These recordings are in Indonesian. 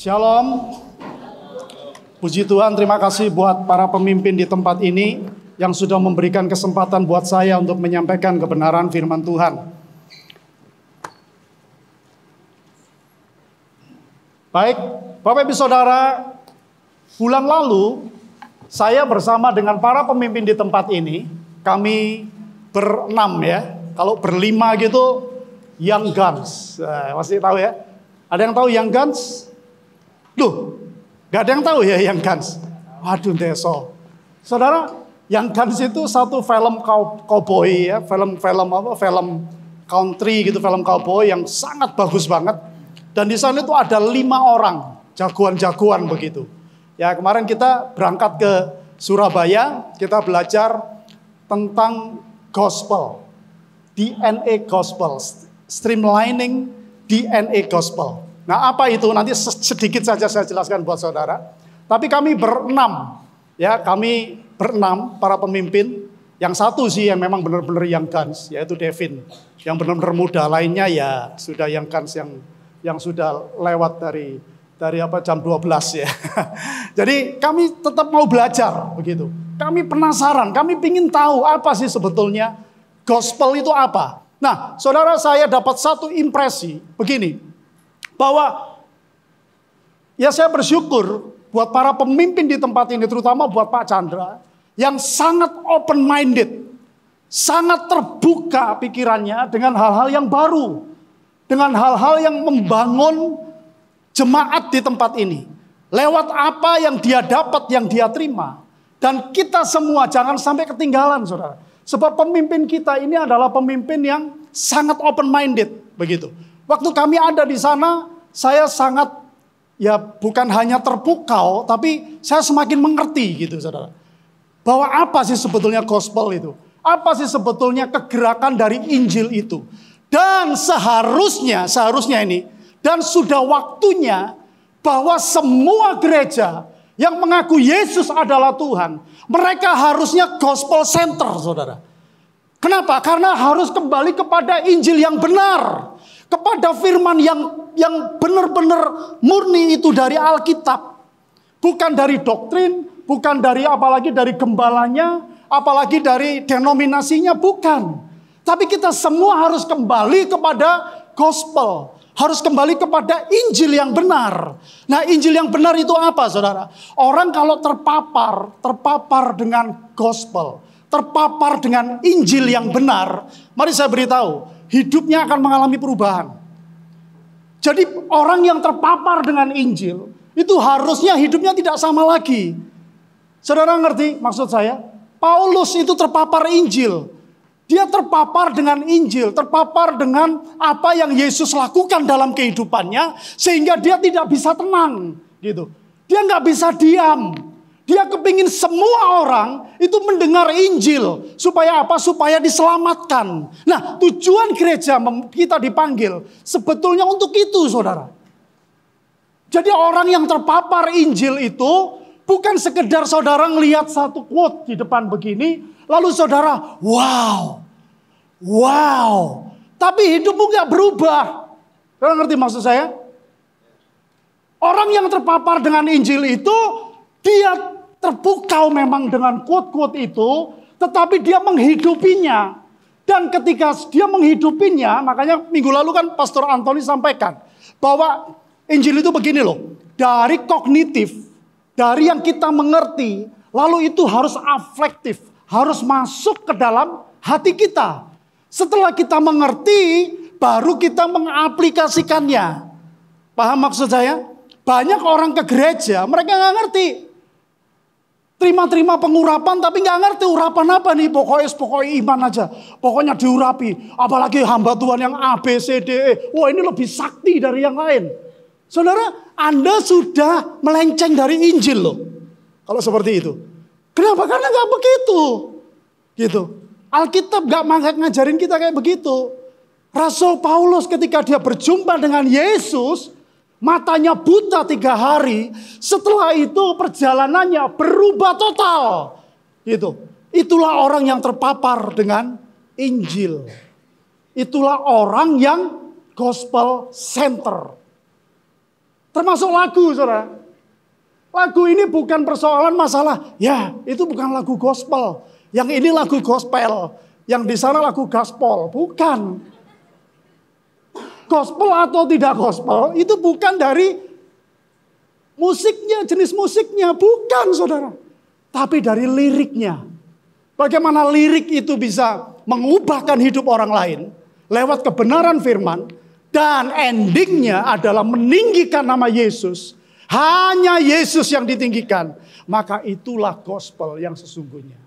Shalom. Puji Tuhan, terima kasih buat para pemimpin di tempat ini yang sudah memberikan kesempatan buat saya untuk menyampaikan kebenaran firman Tuhan. Baik, Bapak Ibu Saudara, bulan lalu saya bersama dengan para pemimpin di tempat ini, kami berenam ya, kalau berlima gitu, Young Guns, eh, masih tahu ya? Ada yang tahu Young Guns? Duh, gak ada yang tahu ya yang Guns? Waduh deso. Saudara, yang Guns itu satu film cowboy ya, film-film apa, film country gitu, film cowboy yang sangat bagus banget. Dan di sana itu ada lima orang jagoan-jagoan begitu. Ya kemarin kita berangkat ke Surabaya, kita belajar tentang gospel, DNA gospel, streamlining DNA gospel. Nah apa itu nanti sedikit saja saya jelaskan buat saudara. Tapi kami berenam, ya kami berenam para pemimpin. Yang satu sih yang memang benar-benar yang guns, yaitu Devin. Yang benar-benar muda, lainnya ya sudah yang guns yang yang sudah lewat dari dari apa jam 12 ya. Jadi kami tetap mau belajar begitu. Kami penasaran, kami ingin tahu apa sih sebetulnya gospel itu apa. Nah, saudara saya dapat satu impresi begini bahwa ya saya bersyukur buat para pemimpin di tempat ini, terutama buat Pak Chandra, yang sangat open minded, sangat terbuka pikirannya dengan hal-hal yang baru, dengan hal-hal yang membangun jemaat di tempat ini. Lewat apa yang dia dapat, yang dia terima. Dan kita semua jangan sampai ketinggalan saudara. Sebab pemimpin kita ini adalah pemimpin yang sangat open minded begitu. Waktu kami ada di sana, saya sangat ya bukan hanya terpukau, tapi saya semakin mengerti gitu saudara. Bahwa apa sih sebetulnya gospel itu? Apa sih sebetulnya kegerakan dari Injil itu? Dan seharusnya, seharusnya ini, dan sudah waktunya bahwa semua gereja yang mengaku Yesus adalah Tuhan, mereka harusnya gospel center, saudara. Kenapa? Karena harus kembali kepada Injil yang benar kepada firman yang yang benar-benar murni itu dari Alkitab. Bukan dari doktrin, bukan dari apalagi dari gembalanya, apalagi dari denominasinya, bukan. Tapi kita semua harus kembali kepada gospel. Harus kembali kepada Injil yang benar. Nah Injil yang benar itu apa saudara? Orang kalau terpapar, terpapar dengan gospel. Terpapar dengan Injil yang benar. Mari saya beritahu hidupnya akan mengalami perubahan. Jadi orang yang terpapar dengan Injil itu harusnya hidupnya tidak sama lagi. Saudara ngerti maksud saya? Paulus itu terpapar Injil. Dia terpapar dengan Injil, terpapar dengan apa yang Yesus lakukan dalam kehidupannya, sehingga dia tidak bisa tenang, gitu. Dia nggak bisa diam, dia kepingin semua orang itu mendengar Injil. Supaya apa? Supaya diselamatkan. Nah tujuan gereja kita dipanggil sebetulnya untuk itu saudara. Jadi orang yang terpapar Injil itu bukan sekedar saudara ngelihat satu quote di depan begini. Lalu saudara wow, wow. Tapi hidupmu gak berubah. Kalian ngerti maksud saya? Orang yang terpapar dengan Injil itu dia terpukau memang dengan quote-quote itu, tetapi dia menghidupinya. Dan ketika dia menghidupinya, makanya minggu lalu kan Pastor Anthony sampaikan bahwa Injil itu begini loh, dari kognitif, dari yang kita mengerti, lalu itu harus aflektif, harus masuk ke dalam hati kita. Setelah kita mengerti, baru kita mengaplikasikannya. Paham maksud saya? Banyak orang ke gereja, mereka nggak ngerti terima-terima pengurapan tapi nggak ngerti urapan apa nih pokoknya pokoknya iman aja pokoknya diurapi apalagi hamba Tuhan yang A B C D E wah ini lebih sakti dari yang lain saudara Anda sudah melenceng dari Injil loh kalau seperti itu kenapa karena nggak begitu gitu Alkitab nggak ngajarin kita kayak begitu Rasul Paulus ketika dia berjumpa dengan Yesus matanya buta tiga hari, setelah itu perjalanannya berubah total. Itu, itulah orang yang terpapar dengan Injil. Itulah orang yang gospel center. Termasuk lagu, saudara. Lagu ini bukan persoalan masalah. Ya, itu bukan lagu gospel. Yang ini lagu gospel. Yang di sana lagu Gospel, Bukan gospel atau tidak gospel itu bukan dari musiknya, jenis musiknya, bukan saudara. Tapi dari liriknya. Bagaimana lirik itu bisa mengubahkan hidup orang lain lewat kebenaran firman. Dan endingnya adalah meninggikan nama Yesus. Hanya Yesus yang ditinggikan. Maka itulah gospel yang sesungguhnya.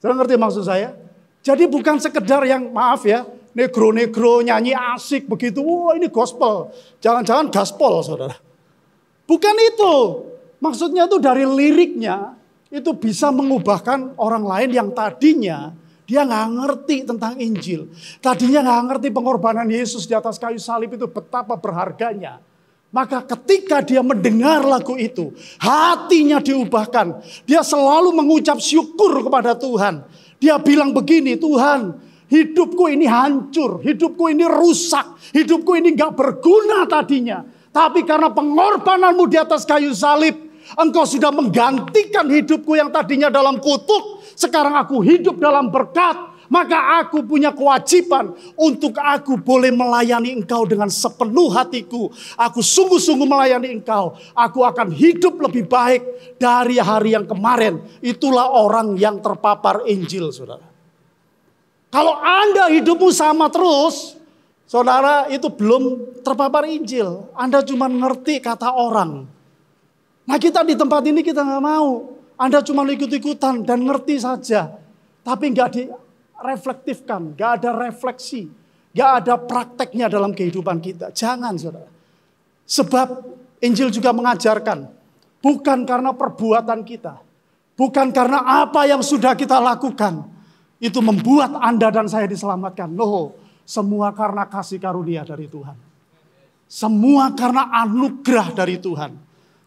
Saudara ngerti maksud saya? Jadi bukan sekedar yang maaf ya, negro-negro nyanyi asik begitu. Wah ini gospel. Jangan-jangan gaspol saudara. Bukan itu. Maksudnya itu dari liriknya itu bisa mengubahkan orang lain yang tadinya dia nggak ngerti tentang Injil. Tadinya nggak ngerti pengorbanan Yesus di atas kayu salib itu betapa berharganya. Maka ketika dia mendengar lagu itu, hatinya diubahkan. Dia selalu mengucap syukur kepada Tuhan. Dia bilang begini, Tuhan hidupku ini hancur, hidupku ini rusak, hidupku ini gak berguna tadinya. Tapi karena pengorbananmu di atas kayu salib, engkau sudah menggantikan hidupku yang tadinya dalam kutuk. Sekarang aku hidup dalam berkat, maka aku punya kewajiban untuk aku boleh melayani engkau dengan sepenuh hatiku. Aku sungguh-sungguh melayani engkau. Aku akan hidup lebih baik dari hari yang kemarin. Itulah orang yang terpapar Injil, saudara. Kalau Anda hidupmu sama terus, saudara itu belum terpapar Injil. Anda cuma ngerti kata orang. Nah kita di tempat ini kita nggak mau. Anda cuma ikut-ikutan dan ngerti saja. Tapi nggak direflektifkan, nggak ada refleksi. nggak ada prakteknya dalam kehidupan kita. Jangan saudara. Sebab Injil juga mengajarkan. Bukan karena perbuatan kita. Bukan karena apa yang sudah kita lakukan itu membuat Anda dan saya diselamatkan. Loh, semua karena kasih karunia dari Tuhan. Semua karena anugerah dari Tuhan.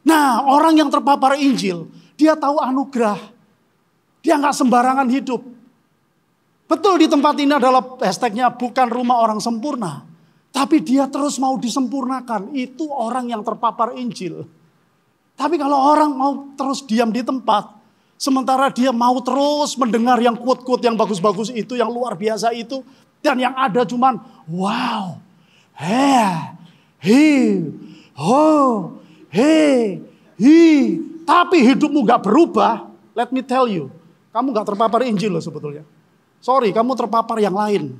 Nah, orang yang terpapar Injil, dia tahu anugerah. Dia nggak sembarangan hidup. Betul di tempat ini adalah hashtagnya bukan rumah orang sempurna. Tapi dia terus mau disempurnakan. Itu orang yang terpapar Injil. Tapi kalau orang mau terus diam di tempat, Sementara dia mau terus mendengar yang kuat-kuat, yang bagus-bagus itu, yang luar biasa itu. Dan yang ada cuman, wow, he, he, ho, he, he. Tapi hidupmu gak berubah, let me tell you. Kamu gak terpapar Injil loh sebetulnya. Sorry, kamu terpapar yang lain.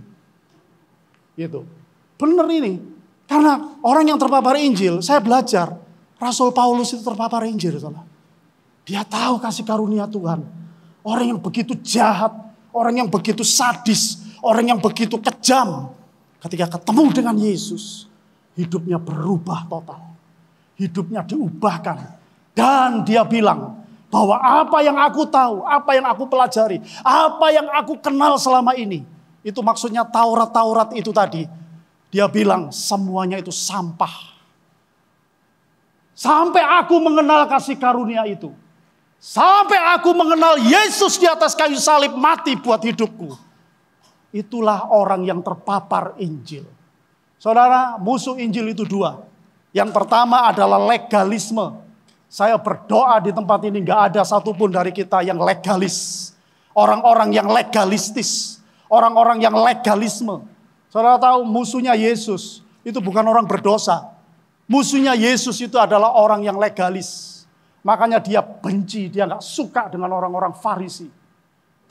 Gitu. Bener ini. Karena orang yang terpapar Injil, saya belajar. Rasul Paulus itu terpapar Injil. Salah. Dia tahu kasih karunia Tuhan. Orang yang begitu jahat, orang yang begitu sadis, orang yang begitu kejam. Ketika ketemu dengan Yesus, hidupnya berubah total. Hidupnya diubahkan. Dan dia bilang bahwa apa yang aku tahu, apa yang aku pelajari, apa yang aku kenal selama ini. Itu maksudnya Taurat-Taurat itu tadi. Dia bilang semuanya itu sampah. Sampai aku mengenal kasih karunia itu. Sampai aku mengenal Yesus di atas kayu salib mati buat hidupku. Itulah orang yang terpapar Injil. Saudara, musuh Injil itu dua. Yang pertama adalah legalisme. Saya berdoa di tempat ini nggak ada satupun dari kita yang legalis. Orang-orang yang legalistis. Orang-orang yang legalisme. Saudara tahu musuhnya Yesus itu bukan orang berdosa. Musuhnya Yesus itu adalah orang yang legalis. Makanya dia benci, dia nggak suka dengan orang-orang Farisi.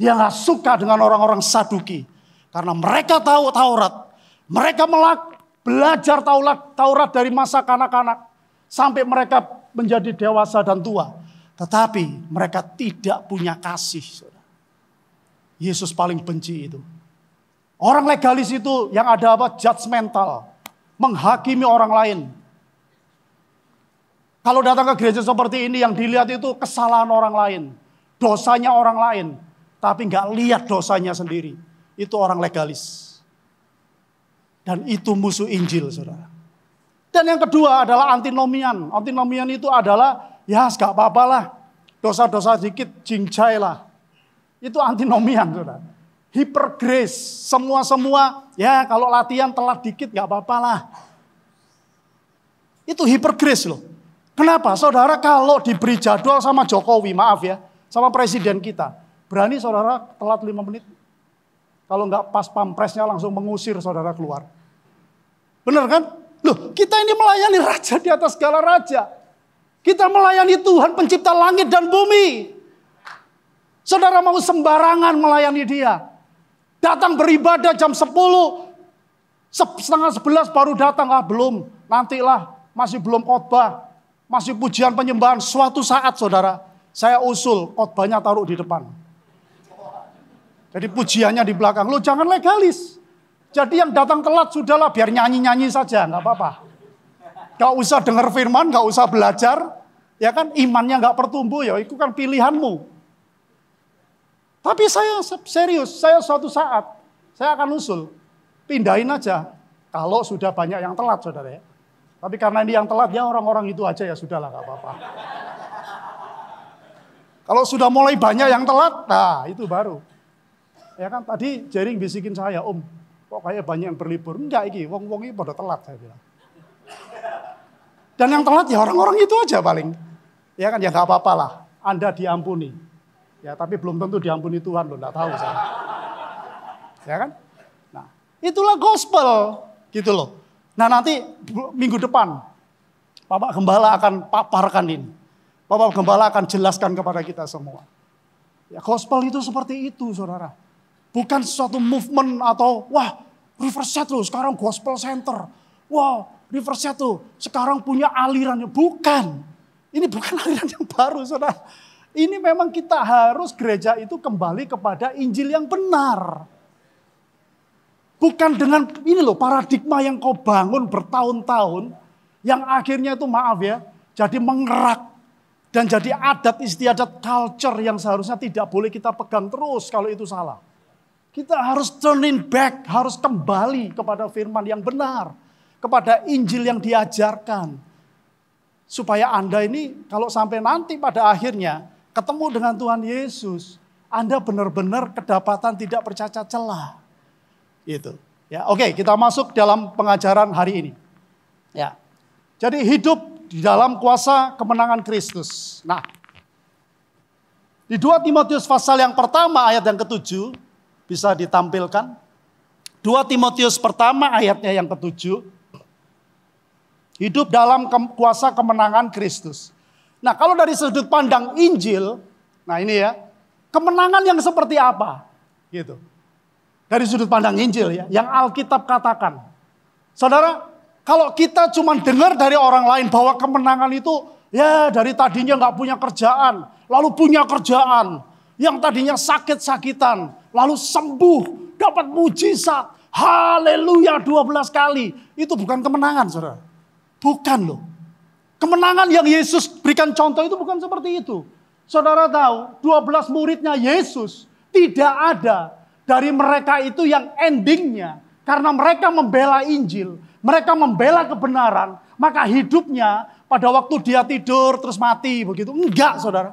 Dia nggak suka dengan orang-orang Saduki. Karena mereka tahu Taurat. Mereka melak, belajar Taurat, Taurat dari masa kanak-kanak. Sampai mereka menjadi dewasa dan tua. Tetapi mereka tidak punya kasih. Yesus paling benci itu. Orang legalis itu yang ada apa? Judgmental. Menghakimi orang lain kalau datang ke gereja seperti ini yang dilihat itu kesalahan orang lain. Dosanya orang lain. Tapi nggak lihat dosanya sendiri. Itu orang legalis. Dan itu musuh Injil saudara. Dan yang kedua adalah antinomian. Antinomian itu adalah ya gak apa-apa lah. Dosa-dosa sedikit jingjai lah. Itu antinomian saudara. Hiper grace. Semua-semua ya kalau latihan telat dikit gak apa-apa lah. Itu hiper grace loh. Kenapa? Saudara kalau diberi jadwal sama Jokowi, maaf ya, sama presiden kita. Berani saudara telat lima menit? Kalau nggak pas pampresnya langsung mengusir saudara keluar. Benar kan? Loh, kita ini melayani raja di atas segala raja. Kita melayani Tuhan pencipta langit dan bumi. Saudara mau sembarangan melayani dia. Datang beribadah jam 10. Setengah 11 baru datang. Ah belum, nantilah. Masih belum khotbah masih pujian penyembahan. Suatu saat saudara, saya usul khotbahnya taruh di depan. Jadi pujiannya di belakang. Lo jangan legalis. Jadi yang datang telat sudahlah biar nyanyi-nyanyi saja, nggak apa-apa. Gak usah dengar firman, gak usah belajar. Ya kan imannya nggak pertumbuh ya, itu kan pilihanmu. Tapi saya serius, saya suatu saat, saya akan usul. Pindahin aja, kalau sudah banyak yang telat saudara ya. Tapi karena ini yang telat, ya orang-orang itu aja ya sudahlah nggak apa-apa. Kalau sudah mulai banyak yang telat, nah itu baru. Ya kan tadi jaring bisikin saya, Om, kok kayak banyak yang berlibur? Enggak iki, wong-wong ini pada telat saya bilang. Dan yang telat ya orang-orang itu aja paling. Ya kan ya gak apa-apa lah, Anda diampuni. Ya tapi belum tentu diampuni Tuhan loh, nggak tahu saya. Ya kan? Nah, itulah gospel gitu loh. Nah nanti minggu depan Bapak Gembala akan paparkan ini. Bapak Gembala akan jelaskan kepada kita semua. Ya, gospel itu seperti itu saudara. Bukan suatu movement atau wah Riverside loh sekarang gospel center. Wow Riverside tuh sekarang punya alirannya. Bukan. Ini bukan aliran yang baru saudara. Ini memang kita harus gereja itu kembali kepada Injil yang benar. Bukan dengan ini loh paradigma yang kau bangun bertahun-tahun. Yang akhirnya itu maaf ya. Jadi mengerak. Dan jadi adat istiadat culture yang seharusnya tidak boleh kita pegang terus kalau itu salah. Kita harus turning back, harus kembali kepada firman yang benar. Kepada Injil yang diajarkan. Supaya Anda ini kalau sampai nanti pada akhirnya ketemu dengan Tuhan Yesus, Anda benar-benar kedapatan tidak bercacat celah. Itu. Ya, oke, okay, kita masuk dalam pengajaran hari ini. Ya. Jadi hidup di dalam kuasa kemenangan Kristus. Nah, di 2 Timotius pasal yang pertama ayat yang ketujuh bisa ditampilkan. 2 Timotius pertama ayatnya yang ketujuh. Hidup dalam ke kuasa kemenangan Kristus. Nah kalau dari sudut pandang Injil, nah ini ya, kemenangan yang seperti apa? Gitu. Dari sudut pandang Injil ya, yang Alkitab katakan. Saudara, kalau kita cuma dengar dari orang lain bahwa kemenangan itu ya dari tadinya nggak punya kerjaan, lalu punya kerjaan, yang tadinya sakit-sakitan, lalu sembuh, dapat mujizat, haleluya 12 kali. Itu bukan kemenangan saudara. Bukan loh. Kemenangan yang Yesus berikan contoh itu bukan seperti itu. Saudara tahu, 12 muridnya Yesus tidak ada dari mereka itu yang endingnya karena mereka membela Injil, mereka membela kebenaran, maka hidupnya pada waktu dia tidur terus mati begitu. Enggak, Saudara.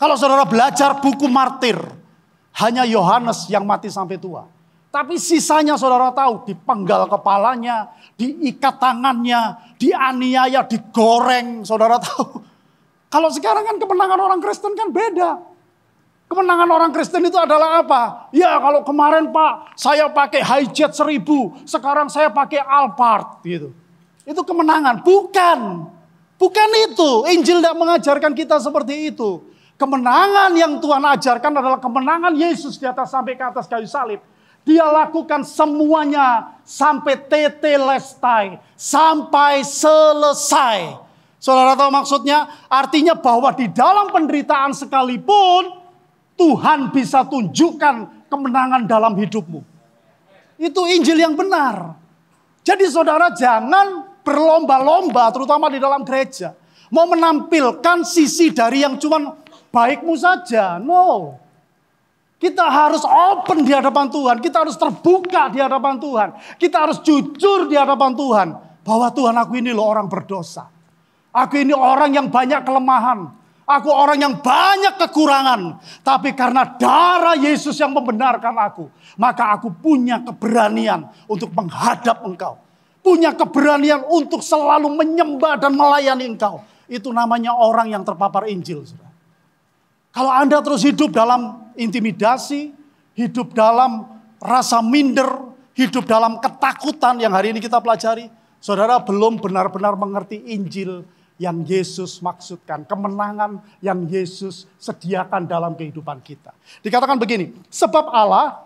Kalau Saudara belajar buku martir, hanya Yohanes yang mati sampai tua. Tapi sisanya saudara tahu, dipenggal kepalanya, diikat tangannya, dianiaya, digoreng, saudara tahu. Kalau sekarang kan kemenangan orang Kristen kan beda. Kemenangan orang Kristen itu adalah apa? Ya kalau kemarin Pak saya pakai hijet seribu, sekarang saya pakai Alphard gitu. Itu kemenangan, bukan. Bukan itu, Injil tidak mengajarkan kita seperti itu. Kemenangan yang Tuhan ajarkan adalah kemenangan Yesus di atas sampai ke atas kayu salib. Dia lakukan semuanya sampai tete lestai, sampai selesai. Saudara tahu maksudnya? Artinya bahwa di dalam penderitaan sekalipun Tuhan bisa tunjukkan kemenangan dalam hidupmu. Itu Injil yang benar. Jadi saudara jangan berlomba-lomba terutama di dalam gereja. Mau menampilkan sisi dari yang cuma baikmu saja. No. Kita harus open di hadapan Tuhan. Kita harus terbuka di hadapan Tuhan. Kita harus jujur di hadapan Tuhan. Bahwa Tuhan aku ini loh orang berdosa. Aku ini orang yang banyak kelemahan. Aku orang yang banyak kekurangan, tapi karena darah Yesus yang membenarkan aku, maka aku punya keberanian untuk menghadap Engkau, punya keberanian untuk selalu menyembah dan melayani Engkau. Itu namanya orang yang terpapar Injil. Kalau Anda terus hidup dalam intimidasi, hidup dalam rasa minder, hidup dalam ketakutan yang hari ini kita pelajari, saudara belum benar-benar mengerti Injil yang Yesus maksudkan, kemenangan yang Yesus sediakan dalam kehidupan kita. Dikatakan begini, sebab Allah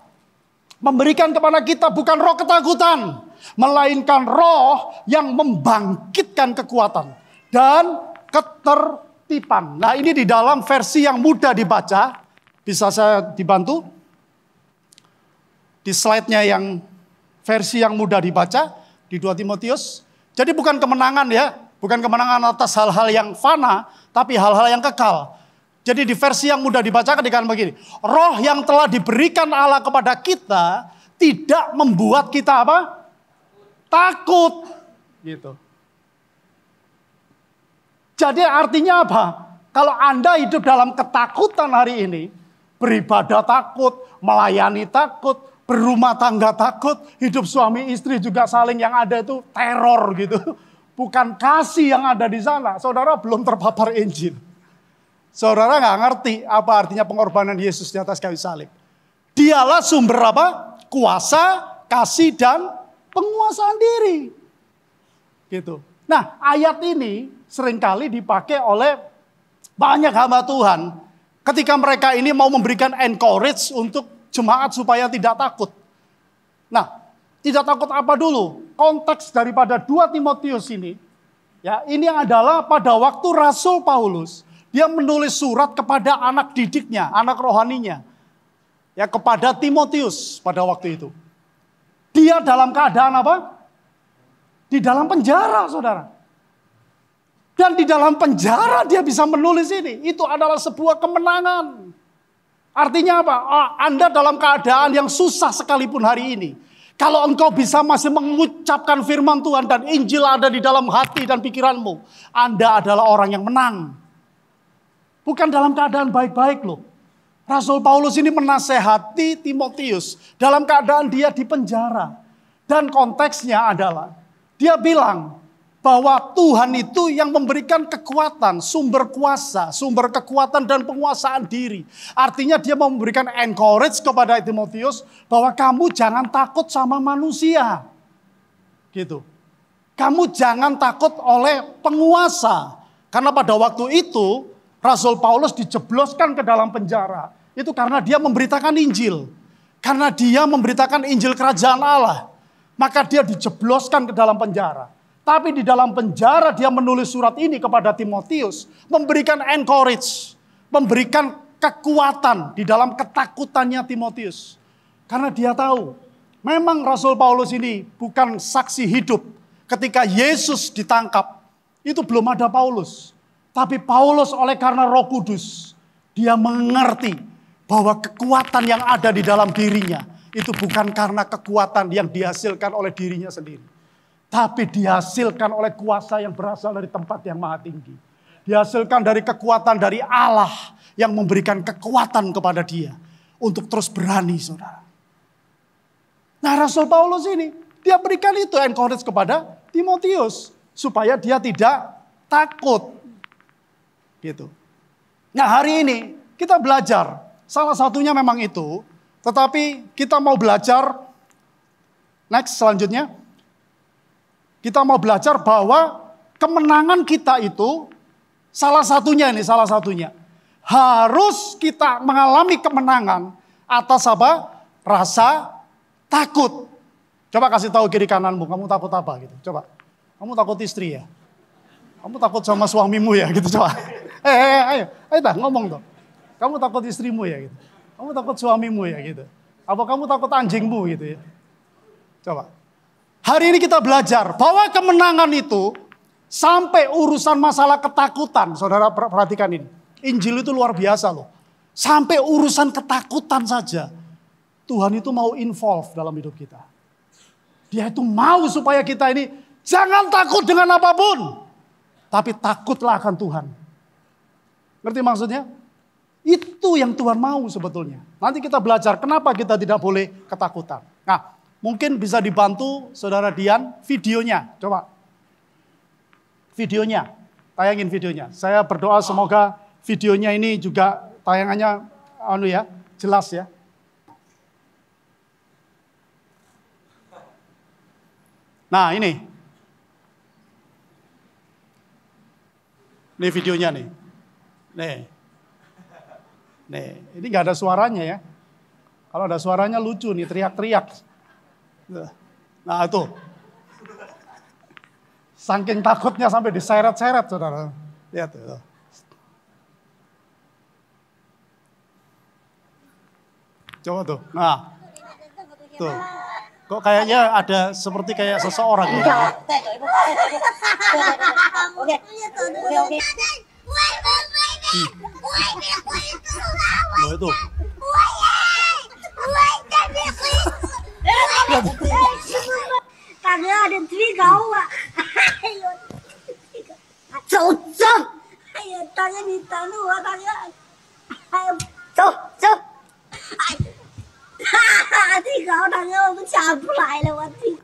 memberikan kepada kita bukan roh ketakutan, melainkan roh yang membangkitkan kekuatan dan ketertiban. Nah, ini di dalam versi yang mudah dibaca, bisa saya dibantu? Di slide-nya yang versi yang mudah dibaca di 2 Timotius. Jadi bukan kemenangan ya, Bukan kemenangan atas hal-hal yang fana, tapi hal-hal yang kekal. Jadi di versi yang mudah dibacakan dikatakan begini. Roh yang telah diberikan Allah kepada kita tidak membuat kita apa? Takut. Gitu. Jadi artinya apa? Kalau Anda hidup dalam ketakutan hari ini, beribadah takut, melayani takut, berumah tangga takut, hidup suami istri juga saling yang ada itu teror gitu bukan kasih yang ada di sana, saudara belum terpapar Injil. Saudara nggak ngerti apa artinya pengorbanan Yesus di atas kayu salib. Dialah sumber apa? Kuasa, kasih dan penguasaan diri. Gitu. Nah, ayat ini seringkali dipakai oleh banyak hamba Tuhan ketika mereka ini mau memberikan encourage untuk jemaat supaya tidak takut. Nah, tidak takut apa dulu? Konteks daripada dua Timotius ini, ya ini adalah pada waktu Rasul Paulus, dia menulis surat kepada anak didiknya, anak rohaninya. Ya kepada Timotius pada waktu itu. Dia dalam keadaan apa? Di dalam penjara, Saudara. Dan di dalam penjara dia bisa menulis ini. Itu adalah sebuah kemenangan. Artinya apa? Ah, Anda dalam keadaan yang susah sekalipun hari ini. Kalau engkau bisa masih mengucapkan firman Tuhan dan Injil ada di dalam hati dan pikiranmu, Anda adalah orang yang menang. Bukan dalam keadaan baik-baik loh. Rasul Paulus ini menasehati Timotius dalam keadaan dia di penjara. Dan konteksnya adalah dia bilang, bahwa Tuhan itu yang memberikan kekuatan, sumber kuasa, sumber kekuatan dan penguasaan diri. Artinya dia memberikan encourage kepada Timotius bahwa kamu jangan takut sama manusia. Gitu. Kamu jangan takut oleh penguasa. Karena pada waktu itu Rasul Paulus dijebloskan ke dalam penjara. Itu karena dia memberitakan Injil. Karena dia memberitakan Injil kerajaan Allah. Maka dia dijebloskan ke dalam penjara. Tapi di dalam penjara dia menulis surat ini kepada Timotius. Memberikan encourage. Memberikan kekuatan di dalam ketakutannya Timotius. Karena dia tahu memang Rasul Paulus ini bukan saksi hidup. Ketika Yesus ditangkap itu belum ada Paulus. Tapi Paulus oleh karena roh kudus dia mengerti bahwa kekuatan yang ada di dalam dirinya itu bukan karena kekuatan yang dihasilkan oleh dirinya sendiri tapi dihasilkan oleh kuasa yang berasal dari tempat yang maha tinggi. Dihasilkan dari kekuatan dari Allah yang memberikan kekuatan kepada dia. Untuk terus berani saudara. Nah Rasul Paulus ini, dia berikan itu encourage kepada Timotius. Supaya dia tidak takut. Gitu. Nah hari ini kita belajar. Salah satunya memang itu. Tetapi kita mau belajar. Next selanjutnya. Kita mau belajar bahwa kemenangan kita itu salah satunya ini, salah satunya. Harus kita mengalami kemenangan atas apa? Rasa takut. Coba kasih tahu kiri kananmu, kamu takut apa gitu. Coba. Kamu takut istri ya? Kamu takut sama suamimu ya gitu coba. Eh, eh, eh, ayo, ayo dah ngomong dong. Kamu takut istrimu ya gitu. Kamu takut suamimu ya gitu. Apa kamu takut anjingmu gitu ya? Coba. Hari ini kita belajar bahwa kemenangan itu sampai urusan masalah ketakutan. Saudara perhatikan ini. Injil itu luar biasa loh. Sampai urusan ketakutan saja. Tuhan itu mau involve dalam hidup kita. Dia itu mau supaya kita ini jangan takut dengan apapun. Tapi takutlah akan Tuhan. Ngerti maksudnya? Itu yang Tuhan mau sebetulnya. Nanti kita belajar kenapa kita tidak boleh ketakutan. Nah, Mungkin bisa dibantu saudara Dian videonya, coba. Videonya, tayangin videonya. Saya berdoa semoga videonya ini juga tayangannya anu ya, jelas ya. Nah ini, ini videonya nih, nih, nih. Ini nggak ada suaranya ya. Kalau ada suaranya lucu nih, teriak-teriak. Nah, nah itu. Saking takutnya sampai diseret-seret saudara. Lihat itu. Coba tuh. Nah. Tuh. Kok kayaknya ada seperti kayak seseorang ya? Oke, Oke. Oke, oke. Oke, itu. 大哥，这最高啊！哎呦，走走！哎呦，大哥你等着我，大哥！哎呦，走走！哎，哈哈哈，这高，大哥我们抢不来了，我这。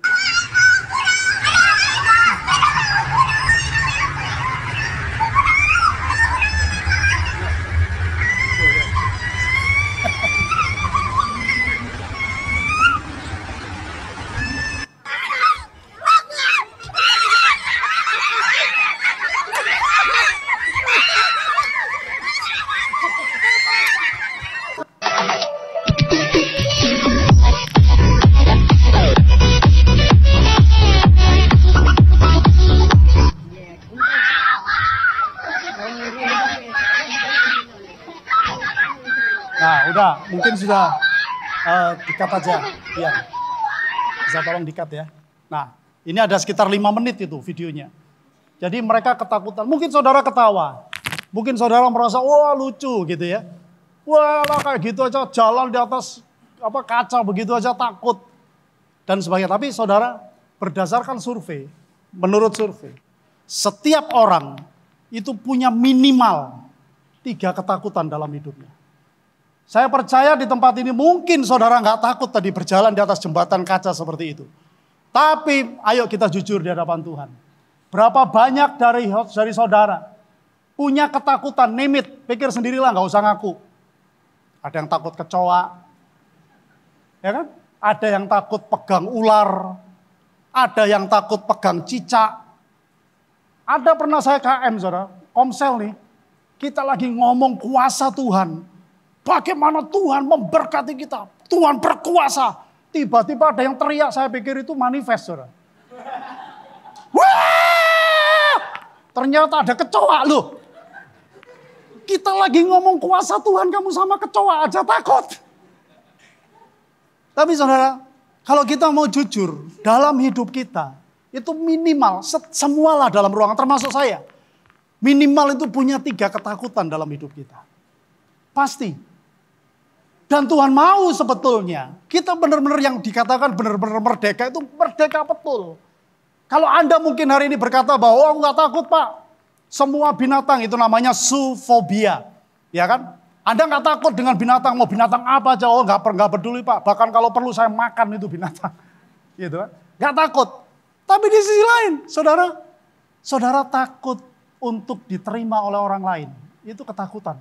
ada, mungkin sudah uh, eh, dikat aja. Ya. Bisa tolong dikat ya. Nah, ini ada sekitar lima menit itu videonya. Jadi mereka ketakutan. Mungkin saudara ketawa. Mungkin saudara merasa, wah lucu gitu ya. Wah lah kayak gitu aja jalan di atas apa kaca begitu aja takut. Dan sebagainya. Tapi saudara berdasarkan survei, menurut survei. Setiap orang itu punya minimal tiga ketakutan dalam hidupnya. Saya percaya di tempat ini mungkin saudara nggak takut tadi berjalan di atas jembatan kaca seperti itu. Tapi ayo kita jujur di hadapan Tuhan. Berapa banyak dari dari saudara punya ketakutan, nimit, pikir sendirilah nggak usah ngaku. Ada yang takut kecoa, ya kan? Ada yang takut pegang ular, ada yang takut pegang cicak. Ada pernah saya KM, saudara, komsel nih, kita lagi ngomong kuasa Tuhan, Bagaimana Tuhan memberkati kita. Tuhan berkuasa. Tiba-tiba ada yang teriak, saya pikir itu manifest. Wah! Ternyata ada kecoa loh. Kita lagi ngomong kuasa Tuhan, kamu sama kecoa aja takut. Tapi saudara, kalau kita mau jujur dalam hidup kita, itu minimal semualah dalam ruangan termasuk saya. Minimal itu punya tiga ketakutan dalam hidup kita. Pasti dan Tuhan mau sebetulnya kita benar-benar yang dikatakan benar-benar merdeka itu merdeka betul. Kalau Anda mungkin hari ini berkata bahwa oh, enggak takut Pak. Semua binatang itu namanya sufobia, Ya kan? Anda nggak takut dengan binatang, mau binatang apa aja, oh nggak, nggak peduli Pak. Bahkan kalau perlu saya makan itu binatang. Gitu kan? Nggak takut. Tapi di sisi lain, saudara, saudara takut untuk diterima oleh orang lain. Itu ketakutan.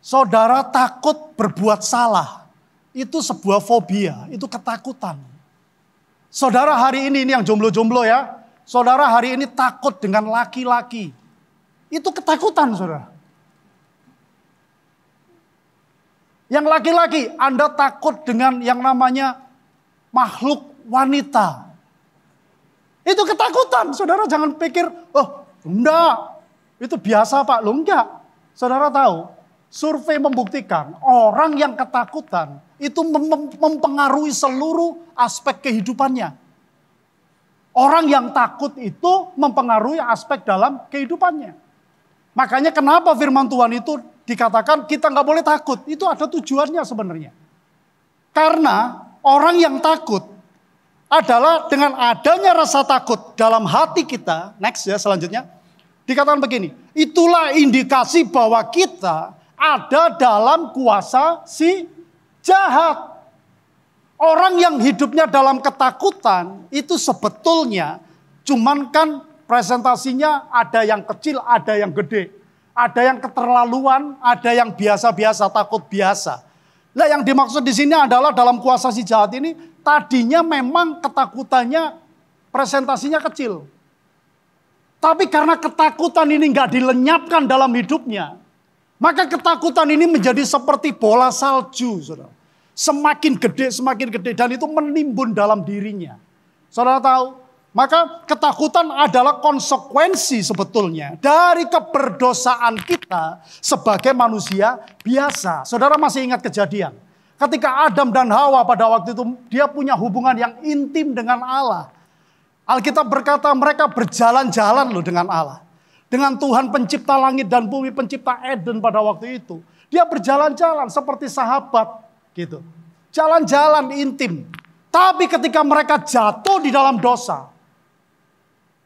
Saudara takut berbuat salah. Itu sebuah fobia, itu ketakutan. Saudara hari ini, ini yang jomblo-jomblo ya. Saudara hari ini takut dengan laki-laki. Itu ketakutan saudara. Yang laki-laki, Anda takut dengan yang namanya makhluk wanita. Itu ketakutan. Saudara jangan pikir, oh enggak, itu biasa pak. Lo enggak. Saudara tahu, Survei membuktikan orang yang ketakutan itu mempengaruhi seluruh aspek kehidupannya. Orang yang takut itu mempengaruhi aspek dalam kehidupannya. Makanya kenapa firman Tuhan itu dikatakan kita nggak boleh takut. Itu ada tujuannya sebenarnya. Karena orang yang takut adalah dengan adanya rasa takut dalam hati kita. Next ya selanjutnya. Dikatakan begini, itulah indikasi bahwa kita ada dalam kuasa si jahat. Orang yang hidupnya dalam ketakutan itu sebetulnya cuman kan presentasinya ada yang kecil, ada yang gede. Ada yang keterlaluan, ada yang biasa-biasa, takut biasa. Nah yang dimaksud di sini adalah dalam kuasa si jahat ini tadinya memang ketakutannya presentasinya kecil. Tapi karena ketakutan ini nggak dilenyapkan dalam hidupnya, maka ketakutan ini menjadi seperti bola salju, saudara. Semakin gede, semakin gede. Dan itu menimbun dalam dirinya. Saudara tahu, maka ketakutan adalah konsekuensi sebetulnya dari keberdosaan kita sebagai manusia biasa. Saudara masih ingat kejadian? Ketika Adam dan Hawa pada waktu itu dia punya hubungan yang intim dengan Allah. Alkitab berkata mereka berjalan-jalan loh dengan Allah dengan Tuhan pencipta langit dan bumi, pencipta Eden pada waktu itu. Dia berjalan-jalan seperti sahabat gitu. Jalan-jalan intim. Tapi ketika mereka jatuh di dalam dosa,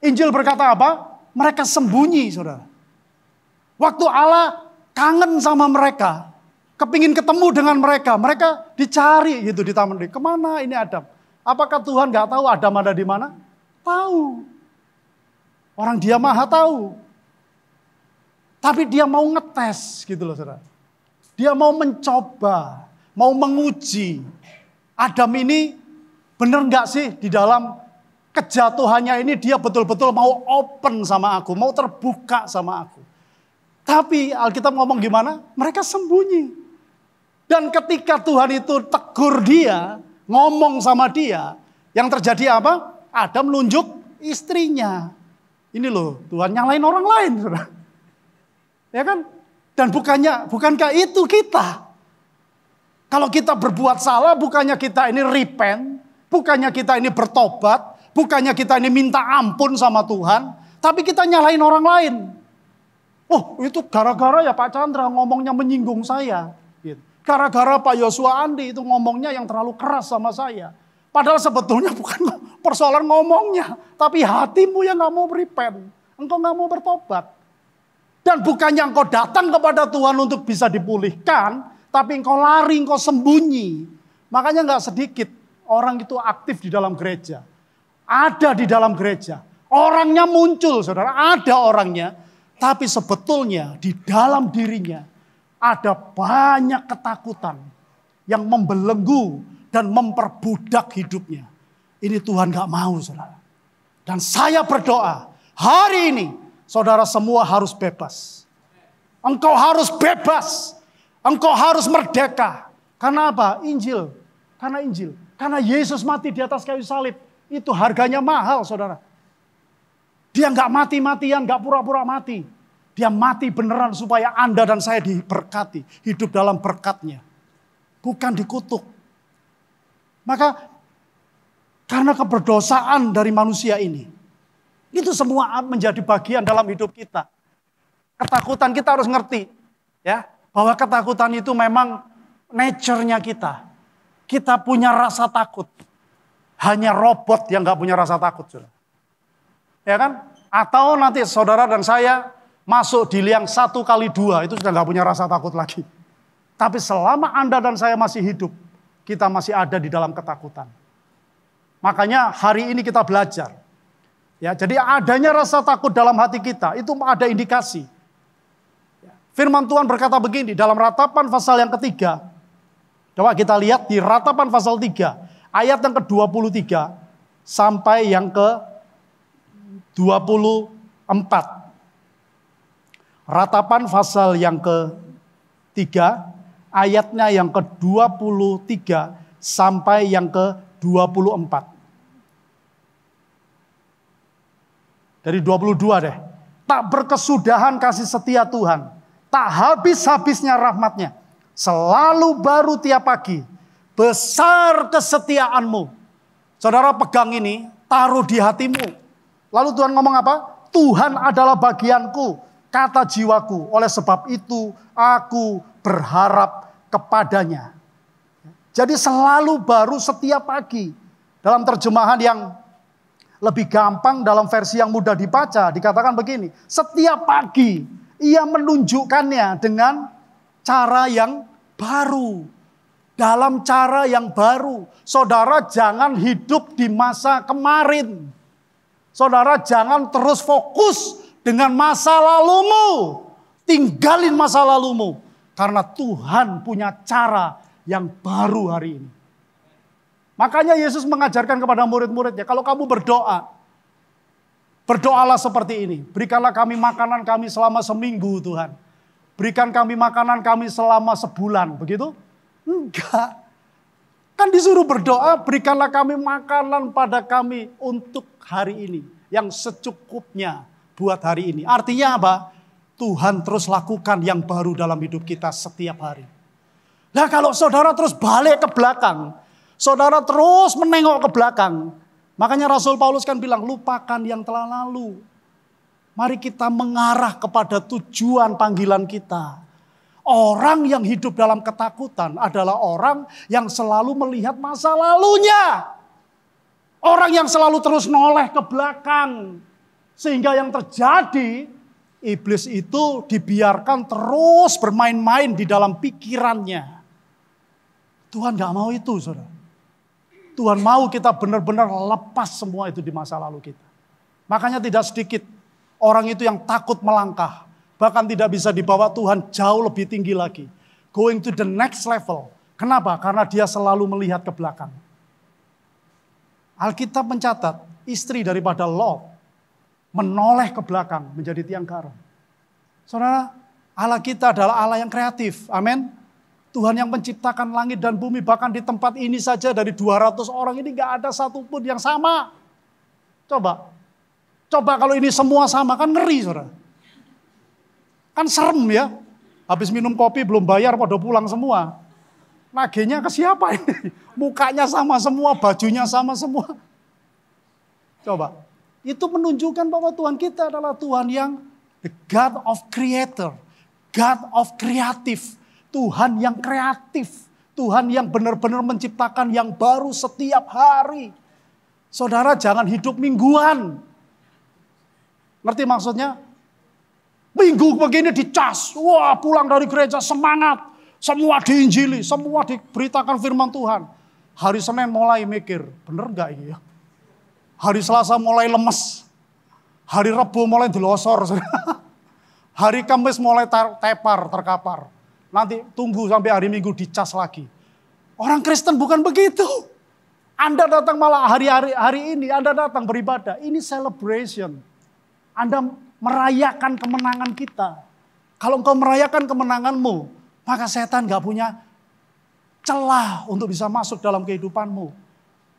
Injil berkata apa? Mereka sembunyi, saudara. Waktu Allah kangen sama mereka, kepingin ketemu dengan mereka, mereka dicari gitu di taman. Kemana ini Adam? Apakah Tuhan gak tahu Adam ada di mana? Tahu. Orang dia maha tahu. Tapi dia mau ngetes gitu loh saudara. Dia mau mencoba, mau menguji. Adam ini bener nggak sih di dalam kejatuhannya ini dia betul-betul mau open sama aku, mau terbuka sama aku. Tapi Alkitab ngomong gimana? Mereka sembunyi. Dan ketika Tuhan itu tegur dia, ngomong sama dia, yang terjadi apa? Adam nunjuk istrinya. Ini loh, Tuhan nyalain orang lain. Saudara. Ya kan? Dan bukannya bukankah itu kita? Kalau kita berbuat salah bukannya kita ini repent, bukannya kita ini bertobat, bukannya kita ini minta ampun sama Tuhan, tapi kita nyalain orang lain. Oh, itu gara-gara ya Pak Chandra ngomongnya menyinggung saya. Gitu. Gara-gara Pak Yosua Andi itu ngomongnya yang terlalu keras sama saya. Padahal sebetulnya bukan persoalan ngomongnya, tapi hatimu yang nggak mau repent, engkau nggak mau bertobat. Dan bukannya engkau datang kepada Tuhan untuk bisa dipulihkan, tapi engkau lari, engkau sembunyi. Makanya nggak sedikit orang itu aktif di dalam gereja. Ada di dalam gereja. Orangnya muncul, saudara. Ada orangnya. Tapi sebetulnya di dalam dirinya ada banyak ketakutan yang membelenggu dan memperbudak hidupnya. Ini Tuhan gak mau, saudara. Dan saya berdoa hari ini saudara semua harus bebas. Engkau harus bebas. Engkau harus merdeka. Karena apa? Injil. Karena Injil. Karena Yesus mati di atas kayu salib. Itu harganya mahal saudara. Dia nggak mati-matian, nggak pura-pura mati. Dia mati beneran supaya Anda dan saya diberkati. Hidup dalam berkatnya. Bukan dikutuk. Maka karena keberdosaan dari manusia ini. Itu semua menjadi bagian dalam hidup kita. Ketakutan kita harus ngerti ya, bahwa ketakutan itu memang nature-nya kita. Kita punya rasa takut. Hanya robot yang nggak punya rasa takut, sudah. Ya kan? Atau nanti saudara dan saya masuk di liang satu kali dua, itu sudah nggak punya rasa takut lagi. Tapi selama Anda dan saya masih hidup, kita masih ada di dalam ketakutan. Makanya hari ini kita belajar Ya, jadi adanya rasa takut dalam hati kita itu ada indikasi. Ya, firman Tuhan berkata begini dalam ratapan pasal yang ketiga. Coba kita lihat di ratapan pasal 3 ayat yang ke-23 sampai yang ke-24. Ratapan pasal yang ke-3 ayatnya yang ke-23 sampai yang ke-24. Dari 22 deh. Tak berkesudahan kasih setia Tuhan. Tak habis-habisnya rahmatnya. Selalu baru tiap pagi. Besar kesetiaanmu. Saudara pegang ini, taruh di hatimu. Lalu Tuhan ngomong apa? Tuhan adalah bagianku, kata jiwaku. Oleh sebab itu aku berharap kepadanya. Jadi selalu baru setiap pagi. Dalam terjemahan yang lebih gampang dalam versi yang mudah dibaca dikatakan begini, setiap pagi ia menunjukkannya dengan cara yang baru. Dalam cara yang baru, saudara jangan hidup di masa kemarin. Saudara jangan terus fokus dengan masa lalumu. Tinggalin masa lalumu karena Tuhan punya cara yang baru hari ini. Makanya Yesus mengajarkan kepada murid-muridnya, kalau kamu berdoa, berdoalah seperti ini. Berikanlah kami makanan kami selama seminggu Tuhan. Berikan kami makanan kami selama sebulan. Begitu? Enggak. Kan disuruh berdoa, berikanlah kami makanan pada kami untuk hari ini. Yang secukupnya buat hari ini. Artinya apa? Tuhan terus lakukan yang baru dalam hidup kita setiap hari. Nah kalau saudara terus balik ke belakang, Saudara terus menengok ke belakang. Makanya Rasul Paulus kan bilang, lupakan yang telah lalu. Mari kita mengarah kepada tujuan panggilan kita. Orang yang hidup dalam ketakutan adalah orang yang selalu melihat masa lalunya. Orang yang selalu terus noleh ke belakang. Sehingga yang terjadi, iblis itu dibiarkan terus bermain-main di dalam pikirannya. Tuhan gak mau itu saudara. Tuhan mau kita benar-benar lepas semua itu di masa lalu kita. Makanya tidak sedikit orang itu yang takut melangkah. Bahkan tidak bisa dibawa Tuhan jauh lebih tinggi lagi. Going to the next level. Kenapa? Karena dia selalu melihat ke belakang. Alkitab mencatat istri daripada Lot menoleh ke belakang menjadi tiang garam. Saudara, Allah kita adalah Allah yang kreatif. Amin. Tuhan yang menciptakan langit dan bumi, bahkan di tempat ini saja dari 200 orang ini nggak ada satupun yang sama. Coba, coba kalau ini semua sama kan ngeri saudara. Kan serem ya, habis minum kopi belum bayar pada pulang semua. Nagenya ke siapa ini? Mukanya sama semua, bajunya sama semua. Coba, itu menunjukkan bahwa Tuhan kita adalah Tuhan yang the God of Creator, God of Creative, Tuhan yang kreatif, Tuhan yang benar-benar menciptakan yang baru setiap hari. Saudara jangan hidup mingguan. Ngerti maksudnya? Minggu begini dicas, wah pulang dari gereja semangat. Semua diinjili, semua diberitakan firman Tuhan. Hari Senin mulai mikir, bener gak ini ya? Hari Selasa mulai lemes. Hari Rabu mulai dilosor. Hari Kamis mulai tepar, terkapar. Nanti tunggu sampai hari Minggu dicas lagi. Orang Kristen bukan begitu. Anda datang malah hari-hari hari ini, Anda datang beribadah. Ini celebration. Anda merayakan kemenangan kita. Kalau engkau merayakan kemenanganmu, maka setan gak punya celah untuk bisa masuk dalam kehidupanmu.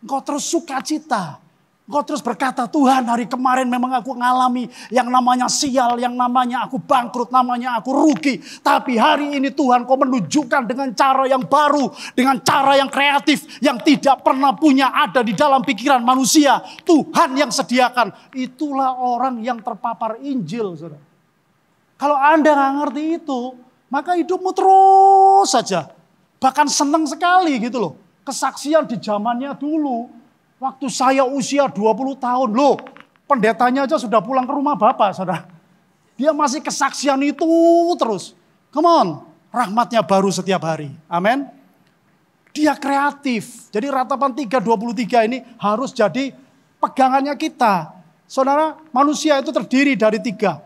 Engkau terus suka cita. Kau terus berkata, Tuhan hari kemarin memang aku ngalami yang namanya sial, yang namanya aku bangkrut, namanya aku rugi. Tapi hari ini Tuhan kau menunjukkan dengan cara yang baru, dengan cara yang kreatif, yang tidak pernah punya ada di dalam pikiran manusia. Tuhan yang sediakan, itulah orang yang terpapar Injil. Saudara. Kalau Anda nggak ngerti itu, maka hidupmu terus saja. Bahkan senang sekali gitu loh. Kesaksian di zamannya dulu, Waktu saya usia 20 tahun, loh pendetanya aja sudah pulang ke rumah Bapak, saudara. Dia masih kesaksian itu terus. Come on, rahmatnya baru setiap hari. Amin. Dia kreatif. Jadi ratapan 323 ini harus jadi pegangannya kita. Saudara, manusia itu terdiri dari tiga.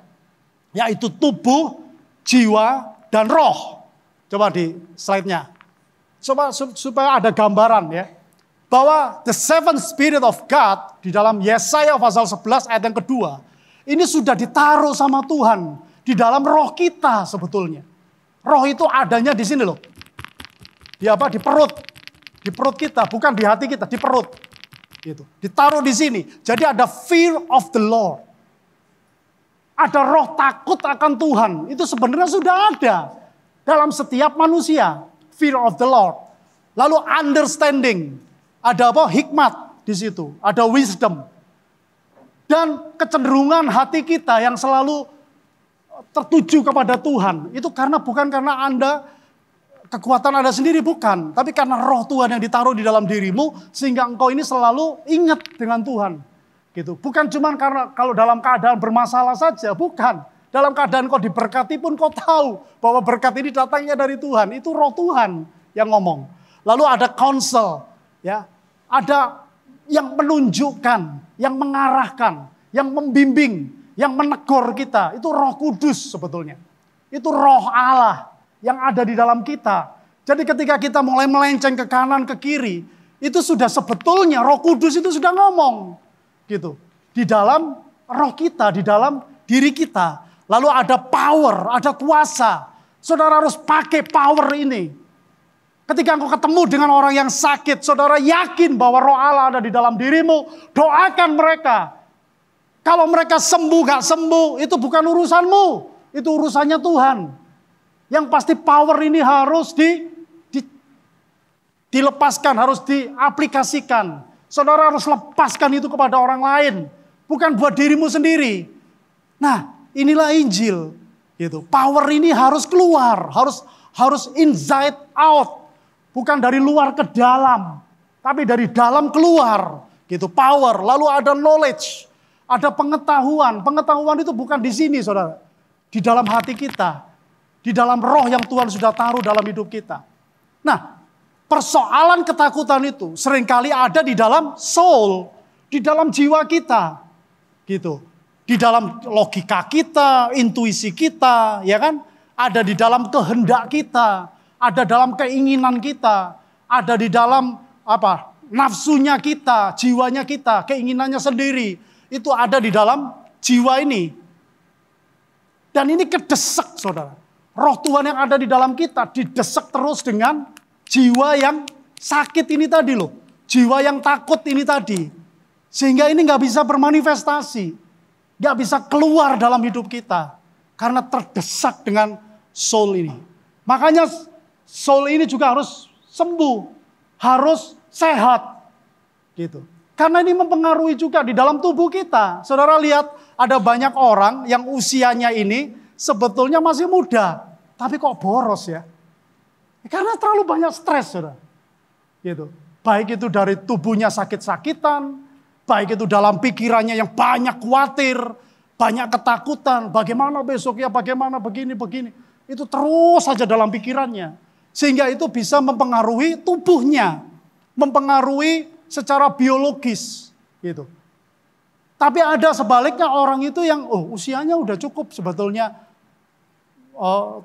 Yaitu tubuh, jiwa, dan roh. Coba di slide-nya. Coba supaya ada gambaran ya bahwa the seven spirit of God di dalam Yesaya pasal 11 ayat yang kedua ini sudah ditaruh sama Tuhan di dalam roh kita sebetulnya. Roh itu adanya di sini loh. Di apa? Di perut. Di perut kita, bukan di hati kita, di perut. Gitu. Ditaruh di sini. Jadi ada fear of the Lord. Ada roh takut akan Tuhan. Itu sebenarnya sudah ada dalam setiap manusia. Fear of the Lord. Lalu understanding ada apa? Hikmat di situ. Ada wisdom. Dan kecenderungan hati kita yang selalu tertuju kepada Tuhan. Itu karena bukan karena Anda kekuatan Anda sendiri bukan, tapi karena roh Tuhan yang ditaruh di dalam dirimu sehingga engkau ini selalu ingat dengan Tuhan. Gitu. Bukan cuma karena kalau dalam keadaan bermasalah saja, bukan. Dalam keadaan kau diberkati pun kau tahu bahwa berkat ini datangnya dari Tuhan. Itu roh Tuhan yang ngomong. Lalu ada counsel, Ya, ada yang menunjukkan, yang mengarahkan, yang membimbing, yang menegur kita. Itu Roh Kudus sebetulnya. Itu Roh Allah yang ada di dalam kita. Jadi ketika kita mulai melenceng ke kanan ke kiri, itu sudah sebetulnya Roh Kudus itu sudah ngomong gitu. Di dalam roh kita, di dalam diri kita. Lalu ada power, ada kuasa. Saudara harus pakai power ini Ketika engkau ketemu dengan orang yang sakit, saudara yakin bahwa roh Allah ada di dalam dirimu. Doakan mereka. Kalau mereka sembuh gak sembuh, itu bukan urusanmu. Itu urusannya Tuhan. Yang pasti power ini harus di, di, dilepaskan, harus diaplikasikan. Saudara harus lepaskan itu kepada orang lain. Bukan buat dirimu sendiri. Nah, inilah Injil. Gitu. Power ini harus keluar, harus harus inside out. Bukan dari luar ke dalam, tapi dari dalam keluar. Gitu, power. Lalu ada knowledge, ada pengetahuan. Pengetahuan itu bukan di sini, saudara. Di dalam hati kita, di dalam roh yang Tuhan sudah taruh dalam hidup kita. Nah, persoalan ketakutan itu seringkali ada di dalam soul, di dalam jiwa kita. Gitu. Di dalam logika kita, intuisi kita, ya kan? Ada di dalam kehendak kita, ada dalam keinginan kita, ada di dalam apa? nafsunya kita, jiwanya kita, keinginannya sendiri itu ada di dalam jiwa ini. Dan ini kedesek, Saudara. Roh Tuhan yang ada di dalam kita didesek terus dengan jiwa yang sakit ini tadi loh. Jiwa yang takut ini tadi. Sehingga ini nggak bisa bermanifestasi. Nggak bisa keluar dalam hidup kita. Karena terdesak dengan soul ini. Makanya soul ini juga harus sembuh, harus sehat. Gitu. Karena ini mempengaruhi juga di dalam tubuh kita. Saudara lihat ada banyak orang yang usianya ini sebetulnya masih muda, tapi kok boros ya? Karena terlalu banyak stres, Saudara. Gitu. Baik itu dari tubuhnya sakit-sakitan, baik itu dalam pikirannya yang banyak khawatir, banyak ketakutan, bagaimana besok ya, bagaimana begini, begini. Itu terus saja dalam pikirannya. Sehingga itu bisa mempengaruhi tubuhnya, mempengaruhi secara biologis gitu. Tapi ada sebaliknya orang itu yang oh usianya udah cukup sebetulnya uh,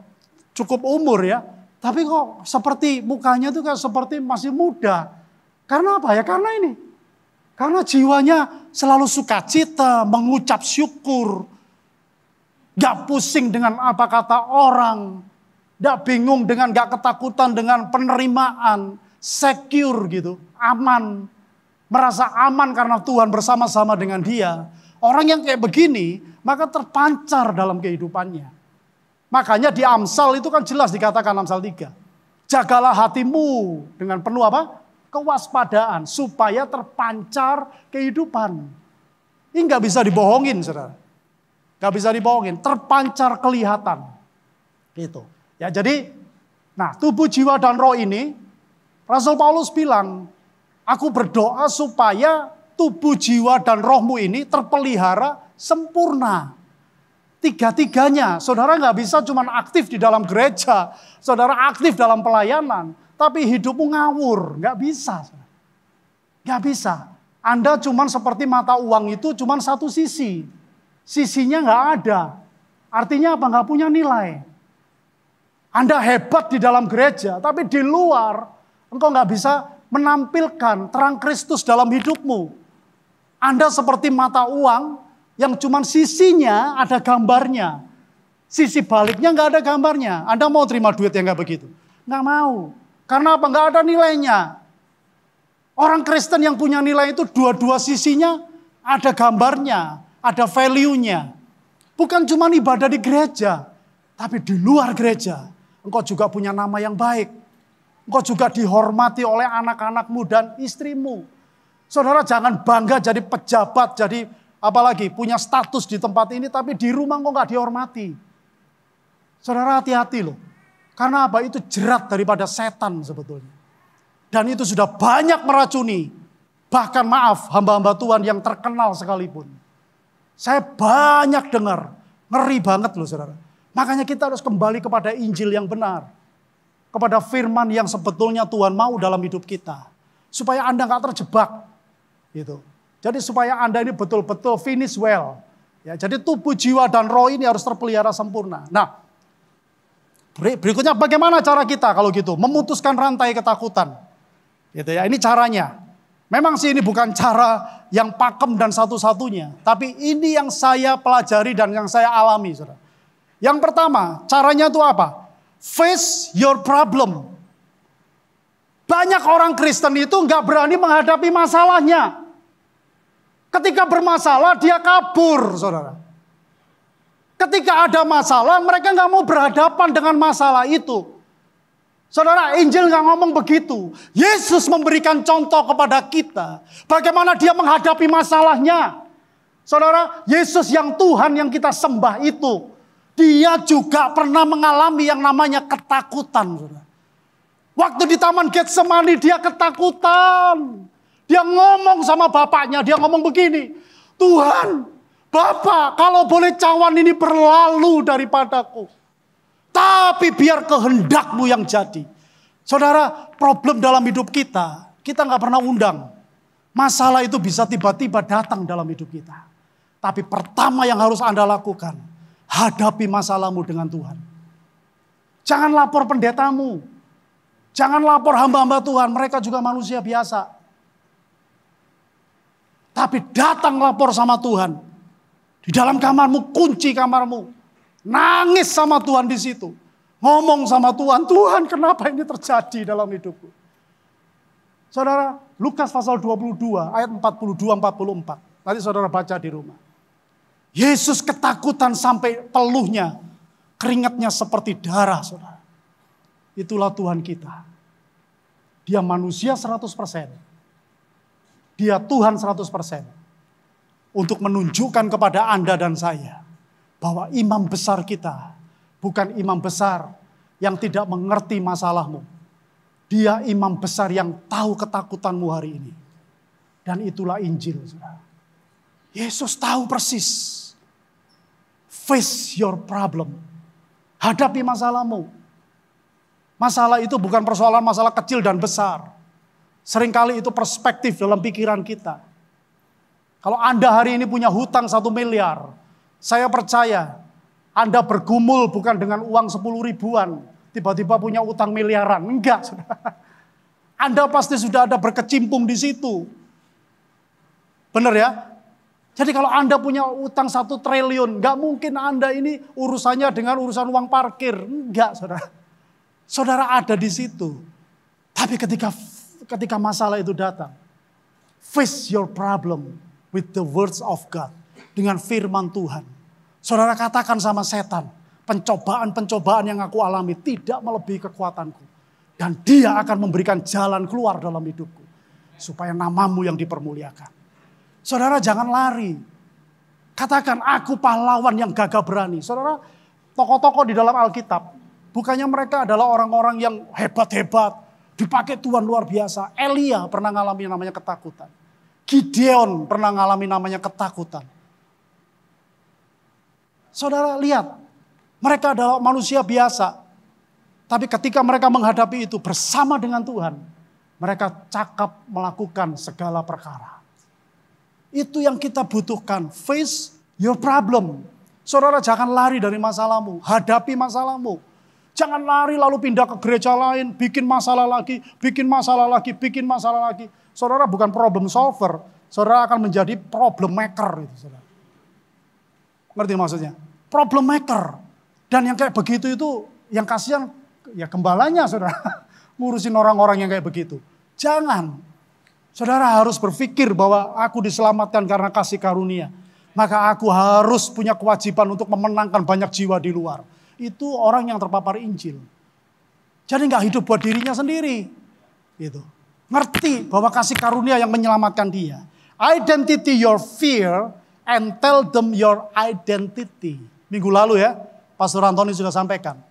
cukup umur ya, tapi kok seperti mukanya itu kayak seperti masih muda. Karena apa ya? Karena ini. Karena jiwanya selalu sukacita, mengucap syukur, gak pusing dengan apa kata orang, tidak bingung dengan gak ketakutan dengan penerimaan. Secure gitu, aman. Merasa aman karena Tuhan bersama-sama dengan dia. Orang yang kayak begini, maka terpancar dalam kehidupannya. Makanya di Amsal itu kan jelas dikatakan Amsal 3. Jagalah hatimu dengan penuh apa? Kewaspadaan supaya terpancar kehidupan. Ini nggak bisa dibohongin saudara. Gak bisa dibohongin, terpancar kelihatan. Gitu. Ya, jadi nah, tubuh, jiwa dan roh ini Rasul Paulus bilang, aku berdoa supaya tubuh, jiwa dan rohmu ini terpelihara sempurna. Tiga-tiganya, saudara nggak bisa cuma aktif di dalam gereja, saudara aktif dalam pelayanan, tapi hidupmu ngawur, nggak bisa. Nggak bisa. Anda cuma seperti mata uang itu cuma satu sisi. Sisinya nggak ada. Artinya apa? Nggak punya nilai. Anda hebat di dalam gereja, tapi di luar engkau nggak bisa menampilkan terang Kristus dalam hidupmu. Anda seperti mata uang yang cuman sisinya ada gambarnya. Sisi baliknya nggak ada gambarnya. Anda mau terima duit yang nggak begitu? Nggak mau. Karena apa? Nggak ada nilainya. Orang Kristen yang punya nilai itu dua-dua sisinya ada gambarnya, ada value-nya. Bukan cuma ibadah di gereja, tapi di luar gereja. Engkau juga punya nama yang baik. Engkau juga dihormati oleh anak-anakmu dan istrimu. Saudara jangan bangga jadi pejabat, jadi apalagi punya status di tempat ini, tapi di rumah engkau gak dihormati. Saudara hati-hati loh. Karena apa? Itu jerat daripada setan sebetulnya. Dan itu sudah banyak meracuni. Bahkan maaf hamba-hamba Tuhan yang terkenal sekalipun. Saya banyak dengar. Ngeri banget loh saudara. Makanya kita harus kembali kepada Injil yang benar. Kepada firman yang sebetulnya Tuhan mau dalam hidup kita. Supaya Anda nggak terjebak. Gitu. Jadi supaya Anda ini betul-betul finish well. Ya, jadi tubuh, jiwa, dan roh ini harus terpelihara sempurna. Nah, berikutnya bagaimana cara kita kalau gitu? Memutuskan rantai ketakutan. Gitu ya, ini caranya. Memang sih ini bukan cara yang pakem dan satu-satunya. Tapi ini yang saya pelajari dan yang saya alami. Saudara. Yang pertama, caranya itu apa? Face your problem. Banyak orang Kristen itu nggak berani menghadapi masalahnya. Ketika bermasalah dia kabur, saudara. Ketika ada masalah mereka nggak mau berhadapan dengan masalah itu. Saudara, Injil nggak ngomong begitu. Yesus memberikan contoh kepada kita bagaimana dia menghadapi masalahnya. Saudara, Yesus yang Tuhan yang kita sembah itu dia juga pernah mengalami yang namanya ketakutan. Waktu di Taman Getsemani dia ketakutan. Dia ngomong sama bapaknya, dia ngomong begini. Tuhan, Bapak kalau boleh cawan ini berlalu daripadaku. Tapi biar kehendakmu yang jadi. Saudara, problem dalam hidup kita, kita nggak pernah undang. Masalah itu bisa tiba-tiba datang dalam hidup kita. Tapi pertama yang harus Anda lakukan, Hadapi masalahmu dengan Tuhan. Jangan lapor pendetamu. Jangan lapor hamba-hamba Tuhan. Mereka juga manusia biasa. Tapi datang lapor sama Tuhan. Di dalam kamarmu, kunci kamarmu. Nangis sama Tuhan di situ. Ngomong sama Tuhan, Tuhan kenapa ini terjadi dalam hidupku? Saudara, Lukas pasal 22 ayat 42 44. Nanti saudara baca di rumah. Yesus ketakutan sampai peluhnya, keringatnya seperti darah, saudara. Itulah Tuhan kita. Dia manusia 100%. Dia Tuhan 100%. Untuk menunjukkan kepada Anda dan saya bahwa imam besar kita bukan imam besar yang tidak mengerti masalahmu. Dia imam besar yang tahu ketakutanmu hari ini. Dan itulah Injil, Yesus tahu persis Face your problem. Hadapi masalahmu. Masalah itu bukan persoalan masalah kecil dan besar. Seringkali itu perspektif dalam pikiran kita. Kalau Anda hari ini punya hutang satu miliar, saya percaya Anda bergumul bukan dengan uang sepuluh ribuan, tiba-tiba punya utang miliaran. Enggak, Anda pasti sudah ada berkecimpung di situ. Benar ya? Jadi kalau Anda punya utang satu triliun, nggak mungkin Anda ini urusannya dengan urusan uang parkir. Enggak, saudara. Saudara ada di situ. Tapi ketika ketika masalah itu datang, face your problem with the words of God. Dengan firman Tuhan. Saudara katakan sama setan, pencobaan-pencobaan yang aku alami tidak melebihi kekuatanku. Dan dia akan memberikan jalan keluar dalam hidupku. Supaya namamu yang dipermuliakan. Saudara jangan lari. Katakan aku pahlawan yang gagah berani. Saudara, tokoh-tokoh di dalam Alkitab, bukannya mereka adalah orang-orang yang hebat-hebat, dipakai Tuhan luar biasa. Elia pernah ngalami namanya ketakutan. Gideon pernah ngalami namanya ketakutan. Saudara lihat, mereka adalah manusia biasa. Tapi ketika mereka menghadapi itu bersama dengan Tuhan, mereka cakap melakukan segala perkara. Itu yang kita butuhkan. Face your problem. Saudara jangan lari dari masalahmu. Hadapi masalahmu. Jangan lari lalu pindah ke gereja lain, bikin masalah lagi, bikin masalah lagi, bikin masalah lagi. Saudara bukan problem solver, saudara akan menjadi problem maker. Gitu, saudara. Ngerti maksudnya? Problem maker. Dan yang kayak begitu itu, yang kasihan ya gembalanya saudara. Ngurusin orang-orang yang kayak begitu. Jangan, Saudara harus berpikir bahwa aku diselamatkan karena kasih karunia. Maka aku harus punya kewajiban untuk memenangkan banyak jiwa di luar. Itu orang yang terpapar Injil. Jadi nggak hidup buat dirinya sendiri. Gitu. Ngerti bahwa kasih karunia yang menyelamatkan dia. Identity your fear and tell them your identity. Minggu lalu ya, Pastor Antoni sudah sampaikan.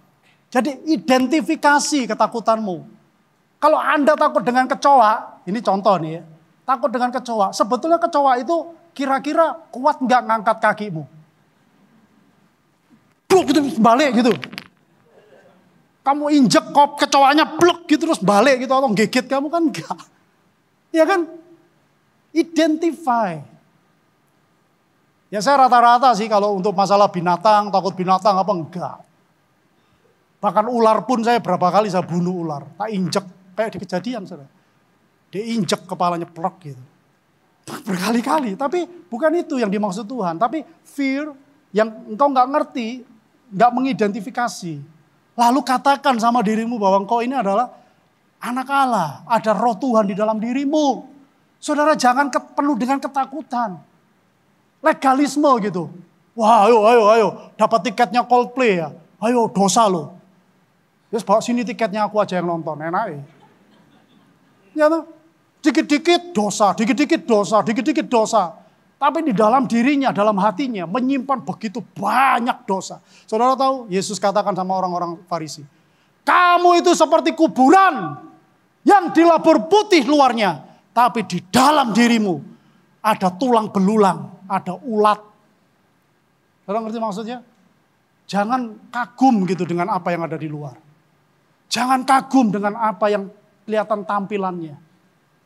Jadi identifikasi ketakutanmu. Kalau Anda takut dengan kecoa, ini contoh nih ya. Takut dengan kecoa. Sebetulnya kecoa itu kira-kira kuat nggak ngangkat kakimu? Bluk gitu, balik gitu. Kamu injek kop kecoanya bluk gitu terus balik gitu atau gigit kamu kan enggak. Ya kan? Identify. Ya saya rata-rata sih kalau untuk masalah binatang, takut binatang apa enggak. Bahkan ular pun saya berapa kali saya bunuh ular. Tak injek kayak di kejadian saudara. Dia injek kepalanya plok gitu. Berkali-kali, tapi bukan itu yang dimaksud Tuhan. Tapi fear yang engkau nggak ngerti, nggak mengidentifikasi. Lalu katakan sama dirimu bahwa engkau ini adalah anak Allah. Ada roh Tuhan di dalam dirimu. Saudara jangan ke, penuh dengan ketakutan. Legalisme gitu. Wah ayo ayo ayo dapat tiketnya Coldplay ya. Ayo dosa loh. Terus bawa sini tiketnya aku aja yang nonton, enak ya. Ya toh? Dikit-dikit dosa, dikit-dikit dosa, dikit-dikit dosa. Tapi di dalam dirinya, dalam hatinya menyimpan begitu banyak dosa. Saudara tahu, Yesus katakan sama orang-orang Farisi, "Kamu itu seperti kuburan yang dilabur putih luarnya, tapi di dalam dirimu ada tulang belulang, ada ulat." Saudara ngerti maksudnya? Jangan kagum gitu dengan apa yang ada di luar. Jangan kagum dengan apa yang kelihatan tampilannya.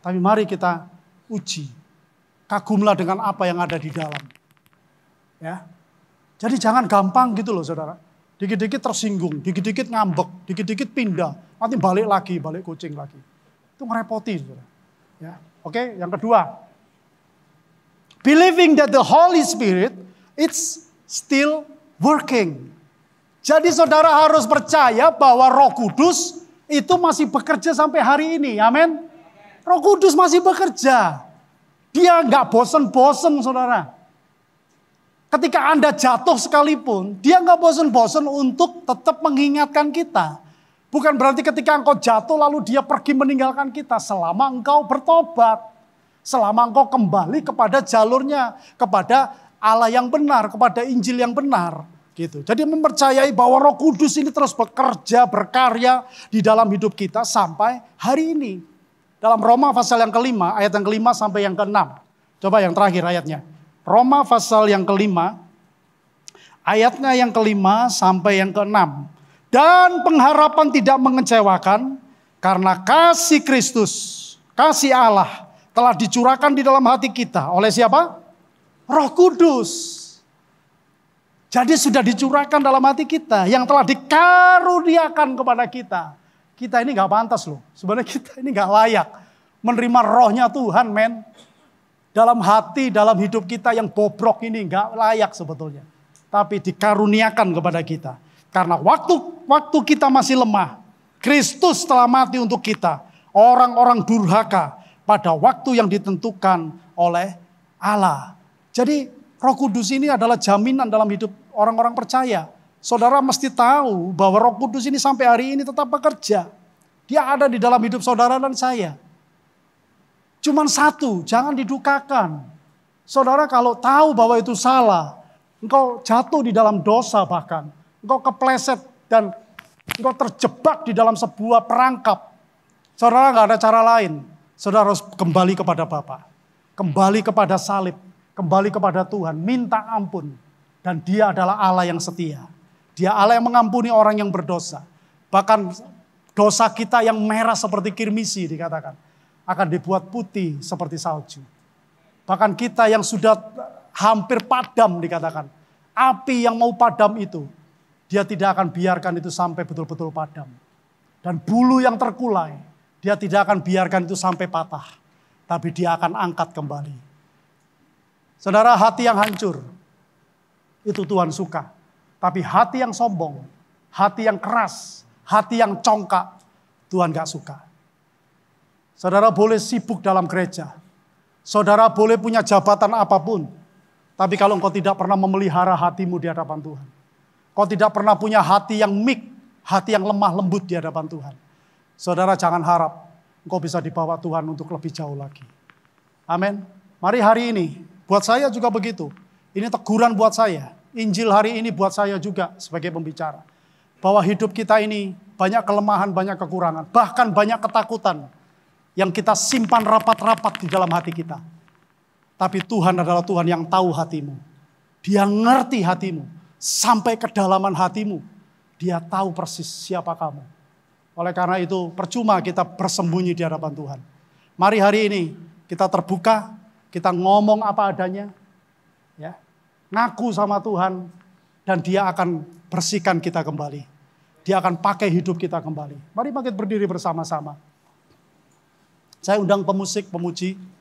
Tapi mari kita uji. Kagumlah dengan apa yang ada di dalam. Ya. Jadi jangan gampang gitu loh saudara. Dikit-dikit tersinggung, dikit-dikit ngambek, dikit-dikit pindah. Nanti balik lagi, balik kucing lagi. Itu ngerepoti saudara. Ya. Oke, yang kedua. Believing that the Holy Spirit it's still working. Jadi saudara harus percaya bahwa Roh Kudus itu masih bekerja sampai hari ini. Amin. Roh Kudus masih bekerja. Dia nggak bosen-bosen saudara. Ketika Anda jatuh sekalipun, dia nggak bosen-bosen untuk tetap mengingatkan kita. Bukan berarti ketika engkau jatuh lalu dia pergi meninggalkan kita. Selama engkau bertobat. Selama engkau kembali kepada jalurnya. Kepada Allah yang benar, kepada Injil yang benar. Gitu. Jadi mempercayai bahwa roh kudus ini terus bekerja, berkarya di dalam hidup kita sampai hari ini dalam Roma pasal yang kelima, ayat yang kelima sampai yang keenam. Coba yang terakhir ayatnya. Roma pasal yang kelima, ayatnya yang kelima sampai yang keenam. Dan pengharapan tidak mengecewakan karena kasih Kristus, kasih Allah telah dicurahkan di dalam hati kita. Oleh siapa? Roh Kudus. Jadi sudah dicurahkan dalam hati kita yang telah dikaruniakan kepada kita kita ini nggak pantas loh. Sebenarnya kita ini nggak layak menerima rohnya Tuhan, men. Dalam hati, dalam hidup kita yang bobrok ini nggak layak sebetulnya. Tapi dikaruniakan kepada kita. Karena waktu waktu kita masih lemah, Kristus telah mati untuk kita. Orang-orang durhaka pada waktu yang ditentukan oleh Allah. Jadi Roh Kudus ini adalah jaminan dalam hidup orang-orang percaya Saudara mesti tahu bahwa Roh Kudus ini sampai hari ini tetap bekerja. Dia ada di dalam hidup saudara dan saya. Cuman satu, jangan didukakan. Saudara kalau tahu bahwa itu salah, engkau jatuh di dalam dosa bahkan. Engkau kepleset dan engkau terjebak di dalam sebuah perangkap. Saudara nggak ada cara lain. Saudara harus kembali kepada Bapa, kembali kepada salib, kembali kepada Tuhan, minta ampun. Dan dia adalah Allah yang setia. Dia Allah yang mengampuni orang yang berdosa. Bahkan dosa kita yang merah seperti kirmisi dikatakan. Akan dibuat putih seperti salju. Bahkan kita yang sudah hampir padam dikatakan. Api yang mau padam itu, dia tidak akan biarkan itu sampai betul-betul padam. Dan bulu yang terkulai, dia tidak akan biarkan itu sampai patah. Tapi dia akan angkat kembali. Saudara hati yang hancur, itu Tuhan suka. Tapi hati yang sombong, hati yang keras, hati yang congkak, Tuhan gak suka. Saudara boleh sibuk dalam gereja. Saudara boleh punya jabatan apapun. Tapi kalau engkau tidak pernah memelihara hatimu di hadapan Tuhan. Kau tidak pernah punya hati yang mik, hati yang lemah lembut di hadapan Tuhan. Saudara jangan harap engkau bisa dibawa Tuhan untuk lebih jauh lagi. Amin. Mari hari ini, buat saya juga begitu. Ini teguran buat saya. Injil hari ini buat saya juga sebagai pembicara. Bahwa hidup kita ini banyak kelemahan, banyak kekurangan, bahkan banyak ketakutan yang kita simpan rapat-rapat di dalam hati kita. Tapi Tuhan adalah Tuhan yang tahu hatimu. Dia ngerti hatimu sampai kedalaman hatimu. Dia tahu persis siapa kamu. Oleh karena itu, percuma kita bersembunyi di hadapan Tuhan. Mari hari ini kita terbuka, kita ngomong apa adanya, ngaku sama Tuhan, dan dia akan bersihkan kita kembali. Dia akan pakai hidup kita kembali. Mari bangkit berdiri bersama-sama. Saya undang pemusik, pemuji.